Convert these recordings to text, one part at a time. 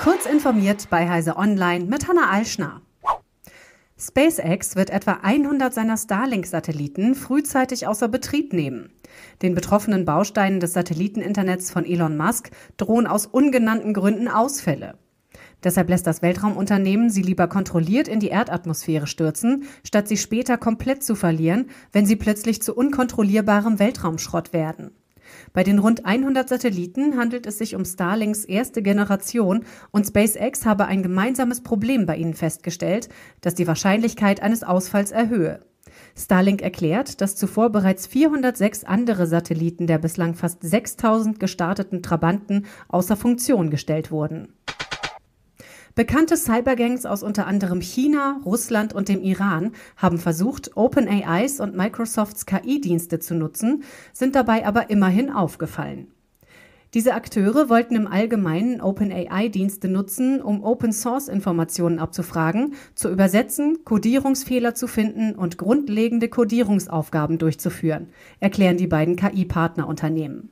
Kurz informiert bei Heise Online mit Hanna Alschner. SpaceX wird etwa 100 seiner Starlink-Satelliten frühzeitig außer Betrieb nehmen. Den betroffenen Bausteinen des Satelliteninternets von Elon Musk drohen aus ungenannten Gründen Ausfälle. Deshalb lässt das Weltraumunternehmen sie lieber kontrolliert in die Erdatmosphäre stürzen, statt sie später komplett zu verlieren, wenn sie plötzlich zu unkontrollierbarem Weltraumschrott werden. Bei den rund 100 Satelliten handelt es sich um Starlinks erste Generation und SpaceX habe ein gemeinsames Problem bei ihnen festgestellt, das die Wahrscheinlichkeit eines Ausfalls erhöhe. Starlink erklärt, dass zuvor bereits 406 andere Satelliten der bislang fast 6000 gestarteten Trabanten außer Funktion gestellt wurden. Bekannte Cybergangs aus unter anderem China, Russland und dem Iran haben versucht, OpenAIs und Microsofts KI-Dienste zu nutzen, sind dabei aber immerhin aufgefallen. Diese Akteure wollten im Allgemeinen OpenAI-Dienste nutzen, um Open-Source-Informationen abzufragen, zu übersetzen, Codierungsfehler zu finden und grundlegende Codierungsaufgaben durchzuführen, erklären die beiden KI-Partnerunternehmen.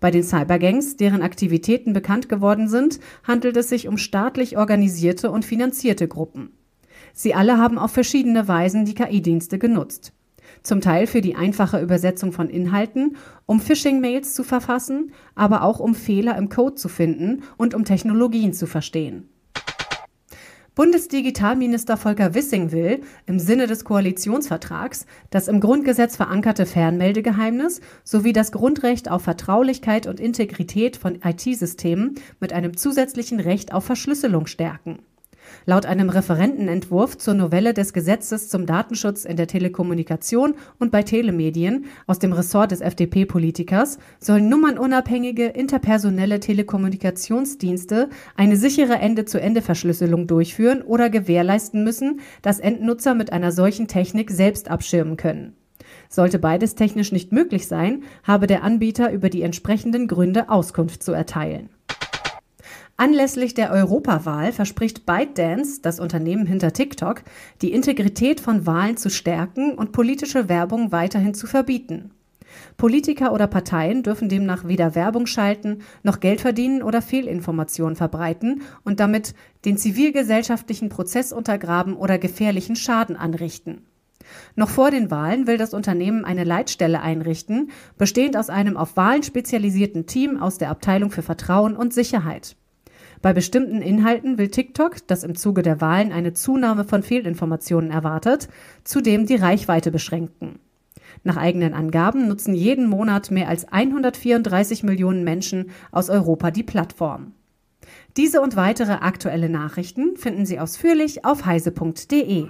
Bei den Cybergangs, deren Aktivitäten bekannt geworden sind, handelt es sich um staatlich organisierte und finanzierte Gruppen. Sie alle haben auf verschiedene Weisen die KI-Dienste genutzt. Zum Teil für die einfache Übersetzung von Inhalten, um Phishing-Mails zu verfassen, aber auch um Fehler im Code zu finden und um Technologien zu verstehen. Bundesdigitalminister Volker Wissing will, im Sinne des Koalitionsvertrags, das im Grundgesetz verankerte Fernmeldegeheimnis sowie das Grundrecht auf Vertraulichkeit und Integrität von IT-Systemen mit einem zusätzlichen Recht auf Verschlüsselung stärken Laut einem Referentenentwurf zur Novelle des Gesetzes zum Datenschutz in der Telekommunikation und bei Telemedien aus dem Ressort des FDP-Politikers sollen nummernunabhängige interpersonelle Telekommunikationsdienste eine sichere Ende-zu-Ende-Verschlüsselung durchführen oder gewährleisten müssen, dass Endnutzer mit einer solchen Technik selbst abschirmen können. Sollte beides technisch nicht möglich sein, habe der Anbieter über die entsprechenden Gründe Auskunft zu erteilen. Anlässlich der Europawahl verspricht ByteDance, das Unternehmen hinter TikTok, die Integrität von Wahlen zu stärken und politische Werbung weiterhin zu verbieten. Politiker oder Parteien dürfen demnach weder Werbung schalten, noch Geld verdienen oder Fehlinformationen verbreiten und damit den zivilgesellschaftlichen Prozess untergraben oder gefährlichen Schaden anrichten. Noch vor den Wahlen will das Unternehmen eine Leitstelle einrichten, bestehend aus einem auf Wahlen spezialisierten Team aus der Abteilung für Vertrauen und Sicherheit. Bei bestimmten Inhalten will TikTok, das im Zuge der Wahlen eine Zunahme von Fehlinformationen erwartet, zudem die Reichweite beschränken. Nach eigenen Angaben nutzen jeden Monat mehr als 134 Millionen Menschen aus Europa die Plattform. Diese und weitere aktuelle Nachrichten finden Sie ausführlich auf heise.de.